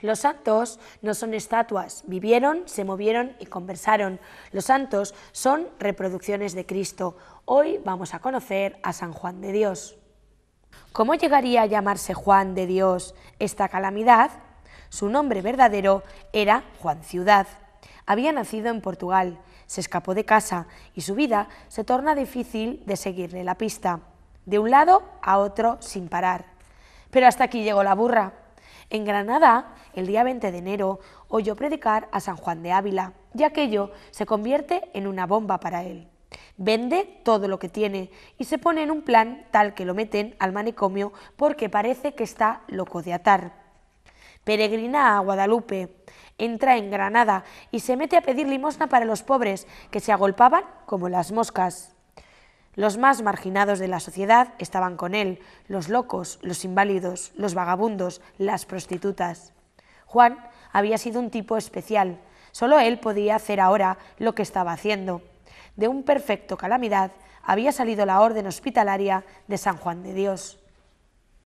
Los santos no son estatuas, vivieron, se movieron y conversaron. Los santos son reproducciones de Cristo. Hoy vamos a conocer a San Juan de Dios. ¿Cómo llegaría a llamarse Juan de Dios esta calamidad? Su nombre verdadero era Juan Ciudad. Había nacido en Portugal, se escapó de casa y su vida se torna difícil de seguirle la pista, de un lado a otro sin parar. Pero hasta aquí llegó la burra. En Granada, el día 20 de enero, oyó predicar a San Juan de Ávila y aquello se convierte en una bomba para él. Vende todo lo que tiene y se pone en un plan tal que lo meten al manicomio porque parece que está loco de atar. Peregrina a Guadalupe, entra en Granada y se mete a pedir limosna para los pobres que se agolpaban como las moscas. Los más marginados de la sociedad estaban con él, los locos, los inválidos, los vagabundos, las prostitutas. Juan había sido un tipo especial, solo él podía hacer ahora lo que estaba haciendo. De un perfecto calamidad había salido la orden hospitalaria de San Juan de Dios.